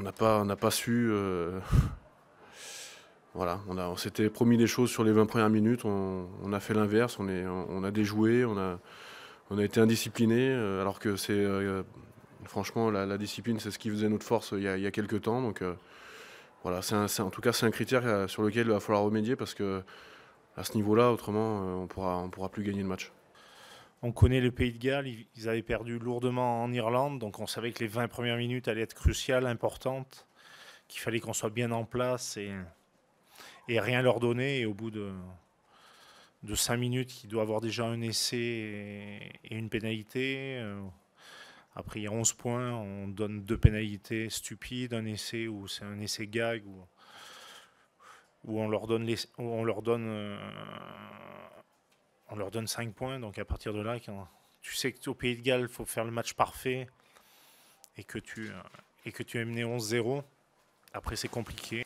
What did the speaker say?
on n'a pas, pas su. Euh, voilà, on, on s'était promis des choses sur les 20 premières minutes. On, a fait l'inverse. On, on a déjoué. On a, on a été indiscipliné. Euh, alors que c'est euh, franchement la, discipline, c'est ce qui faisait notre force il y a, quelques temps. Donc voilà, en tout cas c'est un critère sur lequel il va falloir remédier parce que à ce niveau-là, autrement, on pourra, on pourra plus gagner le match. On connaît le pays de Galles, ils avaient perdu lourdement en Irlande, donc on savait que les 20 premières minutes allaient être cruciales, importantes, qu'il fallait qu'on soit bien en place et, rien leur donner. Et au bout de, de 5 minutes, il doit avoir déjà un essai et, une pénalité. Euh, après, il y a 11 points, on donne deux pénalités stupides, un essai ou c'est un essai gag. Ou, où on leur donne, on leur donne euh, on leur donne 5 points. Donc à partir de là, tu sais qu'au Pays de Galles, il faut faire le match parfait et que tu, euh, et que tu es mené 11-0, après c'est compliqué.